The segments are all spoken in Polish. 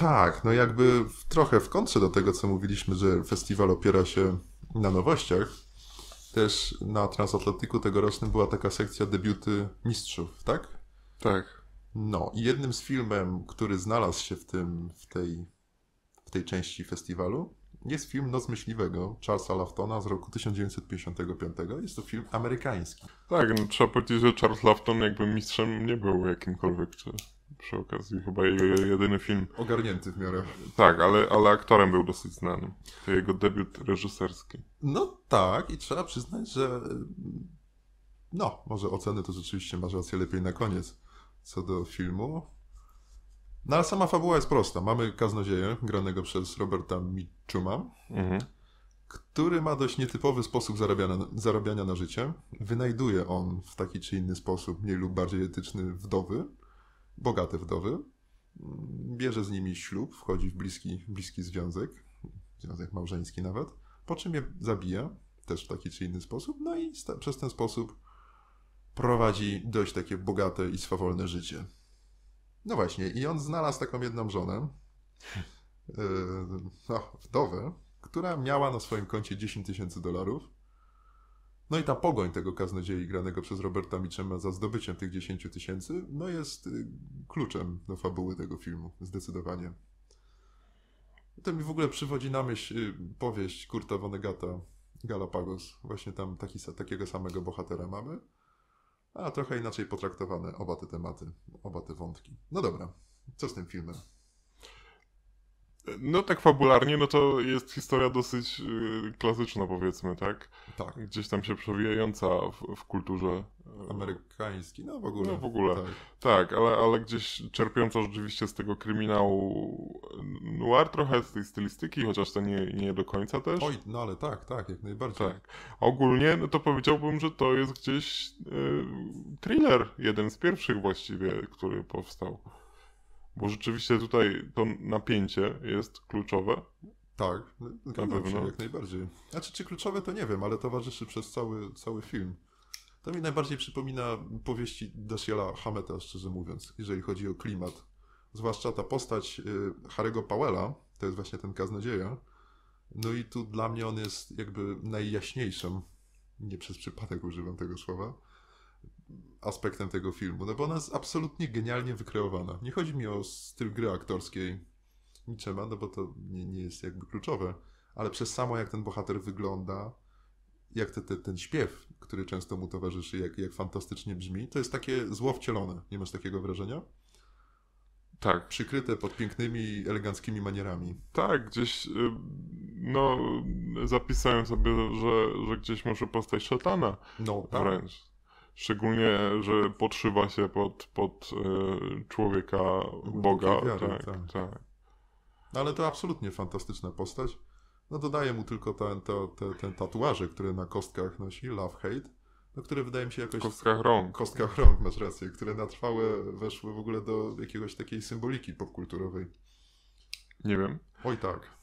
Tak, no jakby trochę w kontrze do tego, co mówiliśmy, że festiwal opiera się na nowościach, też na Transatlantyku tegorocznym była taka sekcja debiuty mistrzów, tak? Tak. No i jednym z filmem, który znalazł się w, tym, w, tej, w tej części festiwalu, jest film Noc Myśliwego Charlesa Laftona z roku 1955. Jest to film amerykański. Tak, no trzeba powiedzieć, że Charles Lafton jakby mistrzem nie był jakimkolwiek, czy przy okazji chyba jego jedyny film. Ogarnięty w miarę. Tak, ale, ale aktorem był dosyć znany To jego debiut reżyserski. No tak, i trzeba przyznać, że no, może oceny to rzeczywiście masz rację lepiej na koniec co do filmu. No ale sama fabuła jest prosta. Mamy kaznodzieję granego przez Roberta Mitchuma, mhm. który ma dość nietypowy sposób zarabiania, zarabiania na życie. Wynajduje on w taki czy inny sposób, mniej lub bardziej etyczny, wdowy bogate wdowy, bierze z nimi ślub, wchodzi w bliski, bliski związek, związek małżeński nawet, po czym je zabija, też w taki czy inny sposób, no i przez ten sposób prowadzi dość takie bogate i swawolne życie. No właśnie, i on znalazł taką jedną żonę, yy, no, wdowę, która miała na swoim koncie 10 tysięcy dolarów, no i ta pogoń tego kaznodziei granego przez Roberta Mitchema za zdobyciem tych 10 tysięcy, no jest y, kluczem do fabuły tego filmu, zdecydowanie. To mi w ogóle przywodzi na myśl y, powieść Kurta Vonnegata, Galapagos. Właśnie tam taki, takiego samego bohatera mamy, a trochę inaczej potraktowane oba te tematy, oba te wątki. No dobra, co z tym filmem? No tak fabularnie, no to jest historia dosyć y, klasyczna powiedzmy, tak? Tak. Gdzieś tam się przewijająca w, w kulturze. Y, Amerykańskiej, no w ogóle. No w ogóle, tak, tak ale, ale gdzieś czerpiąca rzeczywiście z tego kryminału noir trochę, z tej stylistyki, chociaż to nie, nie do końca też. Oj, no ale tak, tak, jak najbardziej. Tak. Ogólnie no to powiedziałbym, że to jest gdzieś y, thriller, jeden z pierwszych właściwie, który powstał. Bo rzeczywiście tutaj to napięcie jest kluczowe. Tak, zgadzam Na się jak najbardziej. Znaczy, czy kluczowe to nie wiem, ale towarzyszy przez cały, cały film. To mi najbardziej przypomina powieści Dashiela Hameta, szczerze mówiąc, jeżeli chodzi o klimat. Zwłaszcza ta postać y, Harego Powella, to jest właśnie ten kaznodzieja. No i tu dla mnie on jest jakby najjaśniejszym, nie przez przypadek używam tego słowa, aspektem tego filmu, no bo ona jest absolutnie genialnie wykreowana. Nie chodzi mi o styl gry aktorskiej niczema, no bo to nie, nie jest jakby kluczowe, ale przez samo jak ten bohater wygląda, jak te, te, ten śpiew, który często mu towarzyszy, jak, jak fantastycznie brzmi, to jest takie zło wcielone. Nie masz takiego wrażenia? Tak. Przykryte pod pięknymi, eleganckimi manierami. Tak, gdzieś y, no zapisałem sobie, że, że gdzieś może postać szatana no, tak. wręcz. Szczególnie, że podszywa się pod, pod e, człowieka Boga. Wiary, tak, tak. tak. No, ale to absolutnie fantastyczna postać. No dodaję mu tylko ten, te, te, ten tatuaże, które na kostkach nosi, Love Hate, no które wydaje mi się jakoś... Kostkach rąk. Kostkach rąk, masz rację, które na trwałe weszły w ogóle do jakiegoś takiej symboliki popkulturowej. Nie wiem. Oj tak.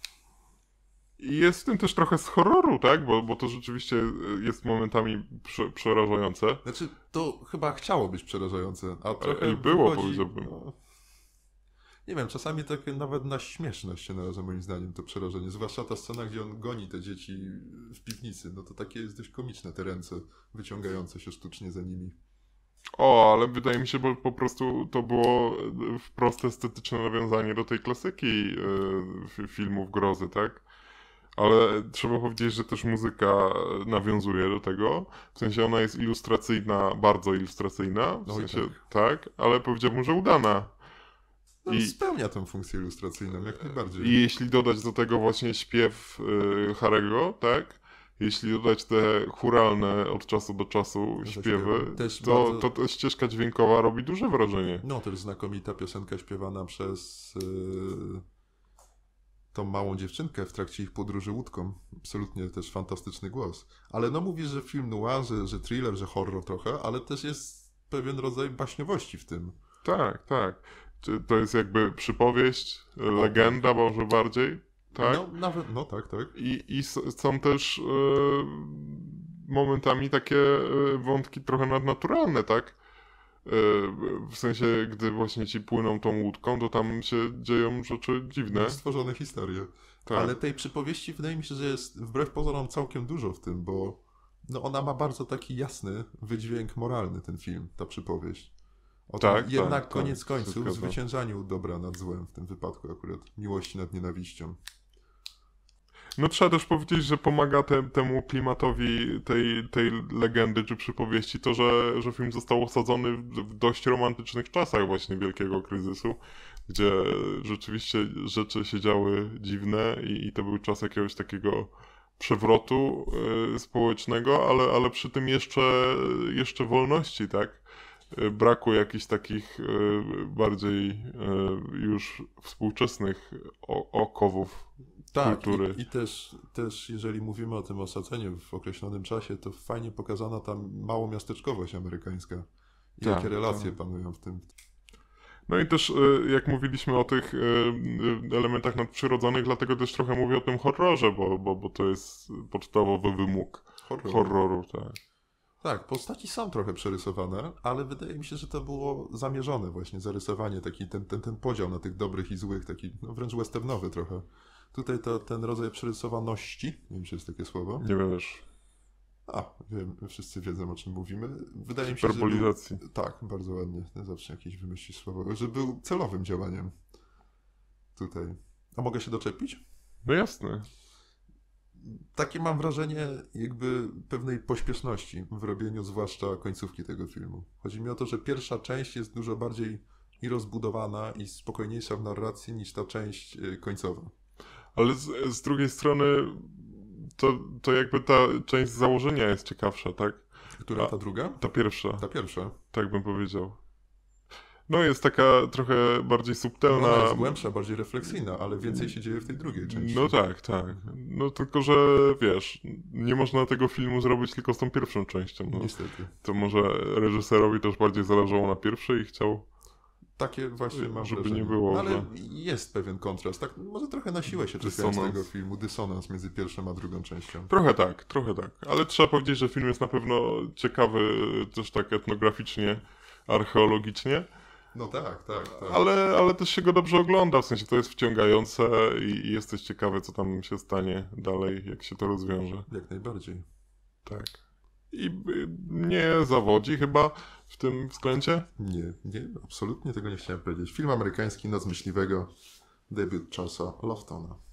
Jest w tym też trochę z horroru, tak? Bo, bo to rzeczywiście e, jest momentami prze, przerażające. Znaczy, to chyba chciało być przerażające, a e, trochę. I było, wychodzi, powiedziałbym. No, nie wiem, czasami tak nawet na śmieszność się naraża moim zdaniem to przerażenie. Zwłaszcza ta scena, gdzie on goni te dzieci w piwnicy. No to takie jest dość komiczne te ręce wyciągające się sztucznie za nimi. O, ale wydaje mi się, bo po prostu to było wprost estetyczne nawiązanie do tej klasyki e, filmów grozy, tak? ale trzeba powiedzieć, że też muzyka nawiązuje do tego. W sensie ona jest ilustracyjna, bardzo ilustracyjna. W sensie tak. tak, ale powiedziałbym, że udana. No, I, spełnia tę funkcję ilustracyjną, jak najbardziej. I jeśli dodać do tego właśnie śpiew y, Harego, tak? Jeśli dodać te churalne od czasu do czasu no śpiewy, to, bardzo... to, ścieżka dźwiękowa robi duże wrażenie. No, jest znakomita piosenka śpiewana przez... Y tą małą dziewczynkę w trakcie ich podróży łódką. Absolutnie też fantastyczny głos. Ale no mówisz, że film noir, że, że thriller, że horror trochę, ale też jest pewien rodzaj baśniowości w tym. Tak, tak. Czy to jest jakby przypowieść, tak. legenda może bardziej, tak? No, nawet, no tak, tak. I, i są też e, momentami takie e, wątki trochę nadnaturalne, tak? w sensie, gdy właśnie ci płyną tą łódką, to tam się dzieją rzeczy dziwne. Stworzone historie. Tak. Ale tej przypowieści wydaje mi się, że jest wbrew pozorom całkiem dużo w tym, bo no ona ma bardzo taki jasny wydźwięk moralny, ten film, ta przypowieść. O tak, jednak tak, koniec tak, końców zwyciężaniu dobra nad złem w tym wypadku akurat, miłości nad nienawiścią. No trzeba też powiedzieć, że pomaga te, temu klimatowi tej, tej legendy czy przypowieści to, że, że film został osadzony w dość romantycznych czasach właśnie wielkiego kryzysu, gdzie rzeczywiście rzeczy się działy dziwne i, i to był czas jakiegoś takiego przewrotu y, społecznego, ale, ale przy tym jeszcze, jeszcze wolności, tak? E, braku jakichś takich e, bardziej już współczesnych okowów tak, i, i, też, też jeżeli mówimy o tym osadzeniu w określonym czasie, to fajnie pokazana tam mało miasteczkowość amerykańska i tak, jakie relacje tak. panują w tym. No i też e, jak mówiliśmy o tych e, e, elementach nadprzyrodzonych, dlatego też trochę mówię o tym horrorze, bo, bo, bo to jest podstawowy wymóg horroru. horroru tak. tak, postaci są trochę przerysowane, ale wydaje mi się, że to było zamierzone właśnie, zarysowanie, taki ten, ten, ten podział na tych dobrych i złych, taki no, wręcz westernowy trochę. Tutaj to, ten rodzaj przerysowaności, nie wiem czy jest takie słowo. Nie wiesz. A, wiem, wszyscy wiedzą o czym mówimy. Wydaje mi się, że. Był, tak, bardzo ładnie. No, zawsze jakieś wymyślić słowo, że był celowym działaniem tutaj. A mogę się doczepić? No jasne. Takie mam wrażenie jakby pewnej pośpieszności w robieniu zwłaszcza końcówki tego filmu. Chodzi mi o to, że pierwsza część jest dużo bardziej i rozbudowana i spokojniejsza w narracji niż ta część y, końcowa ale z, z drugiej strony to, to jakby ta część założenia jest ciekawsza, tak? Która ta druga? Ta pierwsza. Ta pierwsza. Tak bym powiedział. No jest taka trochę bardziej subtelna. No, jest głębsza, bardziej refleksyjna, ale więcej się dzieje w tej drugiej części. No tak, tak. No tylko, że wiesz, nie można tego filmu zrobić tylko z tą pierwszą częścią. No. Niestety. To może reżyserowi też bardziej zależało na pierwszej i chciał takie właśnie mam Żeby wrażenie. nie było, no, Ale że... jest pewien kontrast, tak? Może trochę na siłę się czepiam z tego filmu, dysonans między pierwszą a drugą częścią. Trochę tak, trochę tak. Ale trzeba powiedzieć, że film jest na pewno ciekawy też tak etnograficznie, archeologicznie. No tak, tak, tak. Ale, ale też się go dobrze ogląda, w sensie to jest wciągające i jesteś ciekawy, co tam się stanie dalej, jak się to rozwiąże. Jak najbardziej. Tak i y, nie zawodzi chyba w tym względzie? Nie, nie, absolutnie tego nie chciałem powiedzieć. Film amerykański Noc Myśliwego, debiut Charlesa Loftona.